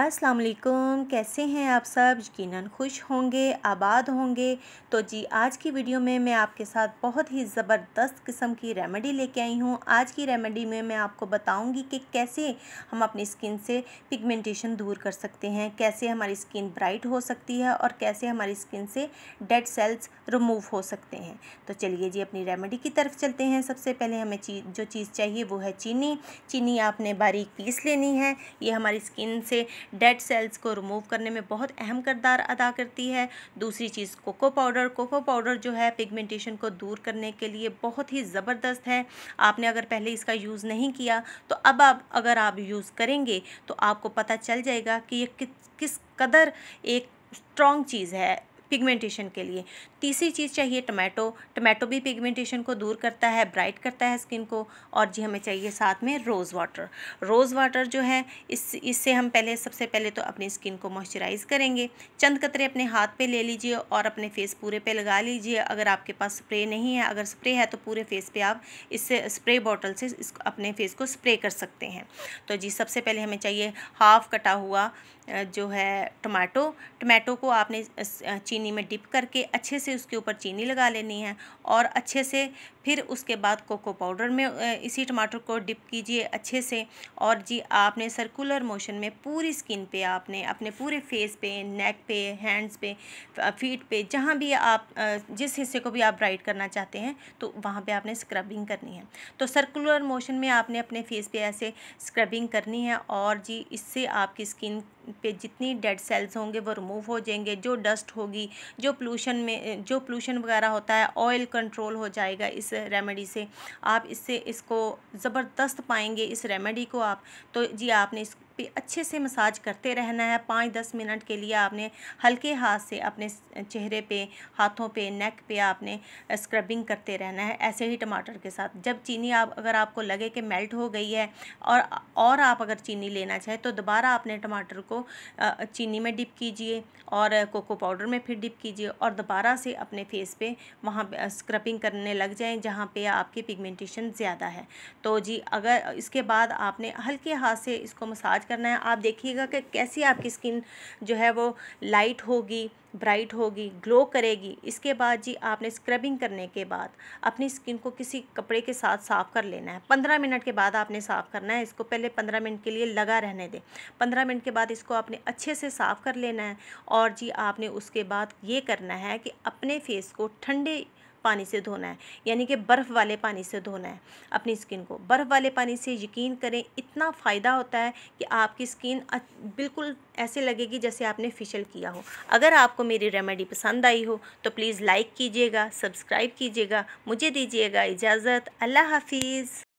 अस्सलाम वालेकुम कैसे हैं आप सब यकीन खुश होंगे आबाद होंगे तो जी आज की वीडियो में मैं आपके साथ बहुत ही ज़बरदस्त किस्म की रेमेडी लेके आई हूँ आज की रेमेडी में मैं आपको बताऊँगी कि कैसे हम अपनी स्किन से पिगमेंटेशन दूर कर सकते हैं कैसे हमारी स्किन ब्राइट हो सकती है और कैसे हमारी स्किन से डेड सेल्स रिमूव हो सकते हैं तो चलिए जी अपनी रेमेडी की तरफ चलते हैं सबसे पहले हमें ची जो चीज़ चाहिए वो है चीनी चीनी आपने बारीक पीस लेनी है ये हमारी स्किन से डेड सेल्स को रिमूव करने में बहुत अहम करदार अदा करती है दूसरी चीज़ कोको पाउडर कोको पाउडर जो है पिगमेंटेशन को दूर करने के लिए बहुत ही ज़बरदस्त है आपने अगर पहले इसका यूज़ नहीं किया तो अब आप अगर आप यूज़ करेंगे तो आपको पता चल जाएगा कि ये किस किस कदर एक स्ट्रॉन्ग चीज़ है पिगमेंटेशन के लिए तीसरी चीज़ चाहिए टमाटो टमाटो भी पिगमेंटेशन को दूर करता है ब्राइट करता है स्किन को और जी हमें चाहिए साथ में रोज़ वाटर रोज़ वाटर जो है इस इससे हम पहले सबसे पहले तो अपनी स्किन को मॉइस्चराइज़ करेंगे चंद कतरे अपने हाथ पे ले लीजिए और अपने फेस पूरे पे लगा लीजिए अगर आपके पास स्प्रे नहीं है अगर स्प्रे है तो पूरे फेस पर आप इससे स्प्रे बॉटल से इस अपने फेस को स्प्रे कर सकते हैं तो जी सबसे पहले हमें चाहिए हाफ़ कटा हुआ जो है टमाटो टमाटो को आपने चीन चीनी में डिप करके अच्छे से उसके ऊपर चीनी लगा लेनी है और अच्छे से फिर उसके बाद कोको पाउडर में इसी टमाटर को डिप कीजिए अच्छे से और जी आपने सर्कुलर मोशन में पूरी स्किन पे आपने अपने पूरे फेस पे नेक पे हैंड्स पे फीट पे जहाँ भी आप जिस हिस्से को भी आप ब्राइट करना चाहते हैं तो वहाँ पे आपने स्क्रबिंग करनी है तो सर्कुलर मोशन में आपने अपने फेस पे ऐसे स्क्रबिंग करनी है और जी इससे आपकी स्किन पे जितनी डेड सेल्स होंगे वो रिमूव हो जाएंगे जो डस्ट होगी जो पोलूशन में जो पोलूशन वगैरह होता है ऑयल कंट्रोल हो जाएगा इस रेमेडी से आप इससे इसको ज़बरदस्त पाएंगे इस रेमेडी को आप तो जी आपने इस पे अच्छे से मसाज करते रहना है पाँच दस मिनट के लिए आपने हल्के हाथ से अपने चेहरे पे हाथों पे नेक पे आपने स्क्रबिंग करते रहना है ऐसे ही टमाटर के साथ जब चीनी आप अगर आपको लगे कि मेल्ट हो गई है और और आप अगर चीनी लेना चाहें तो दोबारा आपने टमाटर को चीनी में डिप कीजिए और कोको पाउडर में फिर डिप कीजिए और दोबारा से अपने फेस पे वहाँ स्क्रबिंग करने लग जाए जहाँ पे आपकी पिगमेंटेशन ज़्यादा है तो जी अगर इसके बाद आपने हल्के हाथ से इसको मसाज करना है आप देखिएगा कि कैसी आपकी स्किन जो है वो लाइट होगी ब्राइट होगी ग्लो करेगी इसके बाद जी आपने स्क्रबिंग करने के बाद अपनी स्किन को किसी कपड़े के साथ साफ़ कर लेना है पंद्रह मिनट के बाद आपने साफ़ करना है इसको पहले पंद्रह मिनट के लिए लगा रहने दें पंद्रह मिनट के बाद इसको आपने अच्छे से साफ़ कर लेना है और जी आपने उसके बाद ये करना है कि अपने फेस को ठंडे पानी से धोना है यानी कि बर्फ़ वाले पानी से धोना है अपनी स्किन को बर्फ़ वाले पानी से यकीन करें इतना फ़ायदा होता है कि आपकी स्किन बिल्कुल ऐसे लगेगी जैसे आपने फेशियल किया हो अगर आपको मेरी रेमेडी पसंद आई हो तो प्लीज़ लाइक कीजिएगा सब्सक्राइब कीजिएगा मुझे दीजिएगा इजाज़त अल्लाह हाफिज़